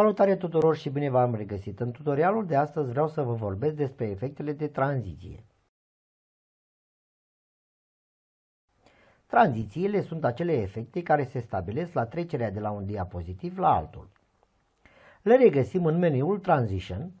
Salutare tuturor și bine v-am regăsit! În tutorialul de astăzi vreau să vă vorbesc despre efectele de tranziție. Tranzițiile sunt acele efecte care se stabilesc la trecerea de la un diapozitiv la altul. Le regăsim în meniul Transition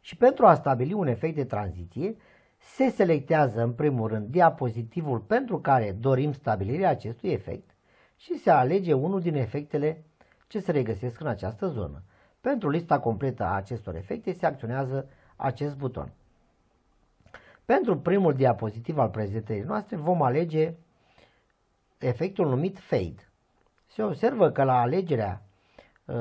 și pentru a stabili un efect de tranziție se selectează în primul rând diapozitivul pentru care dorim stabilirea acestui efect și se alege unul din efectele ce se regăsesc în această zonă. Pentru lista completă a acestor efecte se acționează acest buton. Pentru primul diapozitiv al prezentării noastre vom alege efectul numit Fade. Se observă că la alegerea,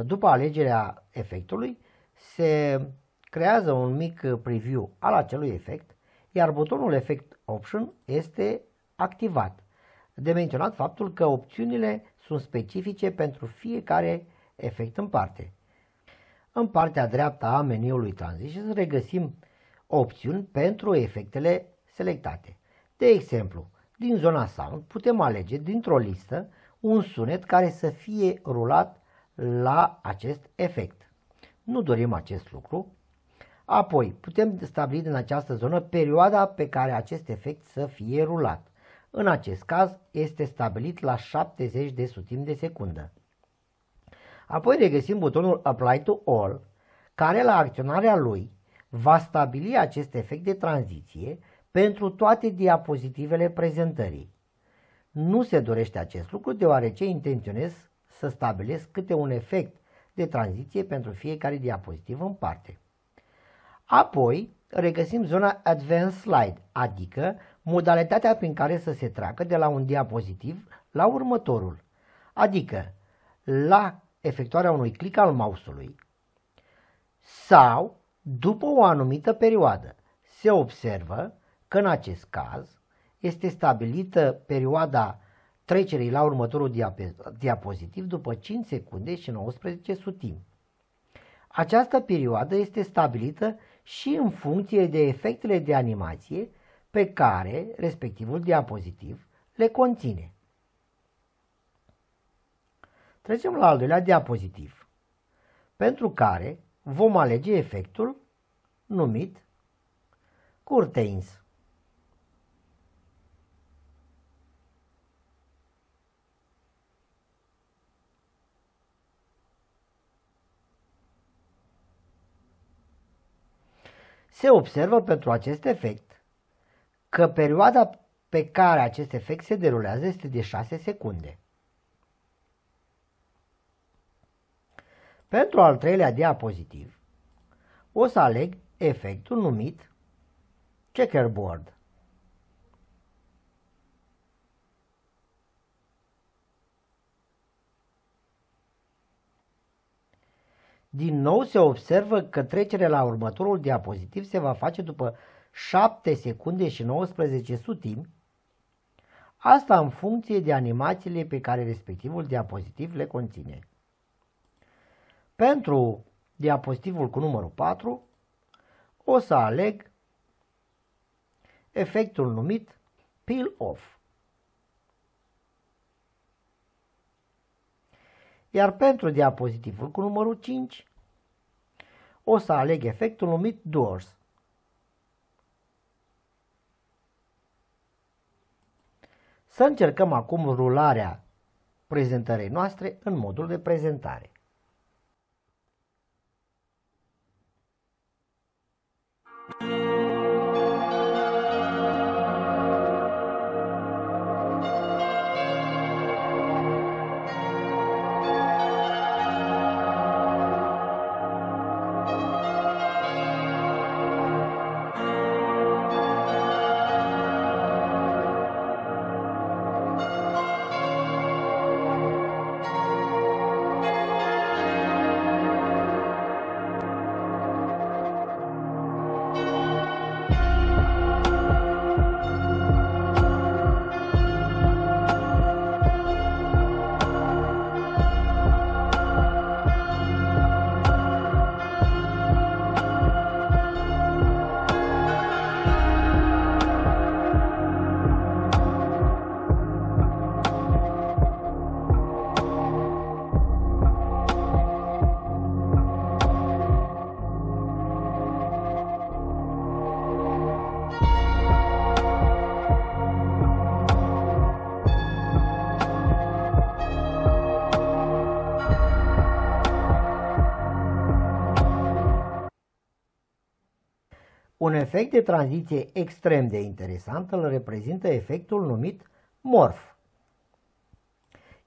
după alegerea efectului se creează un mic preview al acelui efect, iar butonul Effect Option este activat. De menționat faptul că opțiunile sunt specifice pentru fiecare efect în parte. În partea dreaptă a meniului Transitions regăsim opțiuni pentru efectele selectate. De exemplu, din zona Sound putem alege dintr-o listă un sunet care să fie rulat la acest efect. Nu dorim acest lucru. Apoi, putem stabili în această zonă perioada pe care acest efect să fie rulat. În acest caz este stabilit la 70 de sutimi de secundă. Apoi regăsim butonul Apply to All, care la acționarea lui va stabili acest efect de tranziție pentru toate diapozitivele prezentării. Nu se dorește acest lucru deoarece intenționez să stabilesc câte un efect de tranziție pentru fiecare diapozitiv în parte. Apoi regăsim zona Advanced Slide, adică modalitatea prin care să se treacă de la un diapozitiv la următorul, adică la efectuarea unui click al mouse-ului sau după o anumită perioadă. Se observă că în acest caz este stabilită perioada trecerii la următorul diapozitiv după 5 secunde și 19 sutimi. Această perioadă este stabilită și în funcție de efectele de animație pe care respectivul diapozitiv le conține. Trecem la al doilea diapozitiv, pentru care vom alege efectul numit curtains. Se observă pentru acest efect că perioada pe care acest efect se derulează este de 6 secunde. Pentru al treilea diapozitiv o să aleg efectul numit checkerboard. Din nou se observă că trecerea la următorul diapozitiv se va face după 7 secunde și 19 sutimi, asta în funcție de animațiile pe care respectivul diapozitiv le conține. Pentru diapozitivul cu numărul 4 o să aleg efectul numit peel off. Iar pentru diapozitivul cu numărul 5 o să aleg efectul numit doors. Să încercăm acum rularea prezentării noastre în modul de prezentare. Thank you. Un efect de tranziție extrem de interesant îl reprezintă efectul numit morf.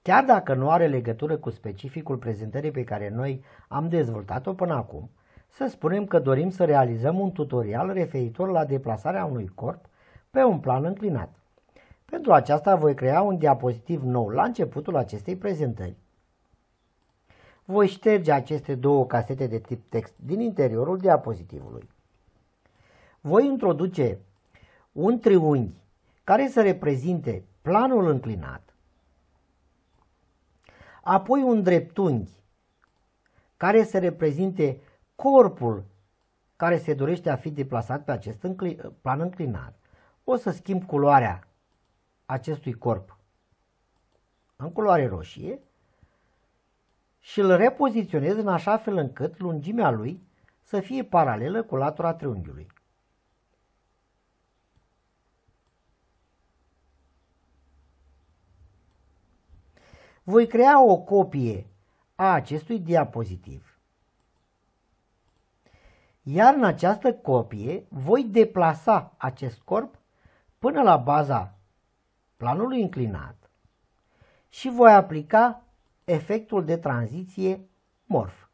Chiar dacă nu are legătură cu specificul prezentării pe care noi am dezvoltat-o până acum, să spunem că dorim să realizăm un tutorial referitor la deplasarea unui corp pe un plan înclinat. Pentru aceasta voi crea un diapozitiv nou la începutul acestei prezentări. Voi șterge aceste două casete de tip text din interiorul diapozitivului voi introduce un triunghi care să reprezinte planul înclinat, apoi un dreptunghi care să reprezinte corpul care se dorește a fi deplasat pe acest plan înclinat. O să schimb culoarea acestui corp în culoare roșie și îl repoziționez în așa fel încât lungimea lui să fie paralelă cu latura triunghiului. Voi crea o copie a acestui diapozitiv. Iar în această copie voi deplasa acest corp până la baza planului inclinat și voi aplica efectul de tranziție morf.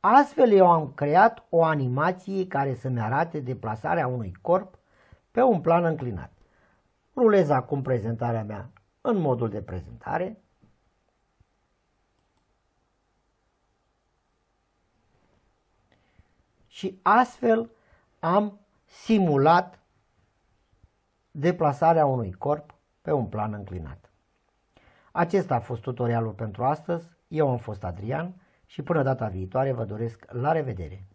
Astfel eu am creat o animație care să-mi arate deplasarea unui corp pe un plan înclinat. Rulez acum prezentarea mea în modul de prezentare. Și astfel am simulat deplasarea unui corp pe un plan înclinat. Acesta a fost tutorialul pentru astăzi. Eu am fost Adrian și până data viitoare vă doresc la revedere!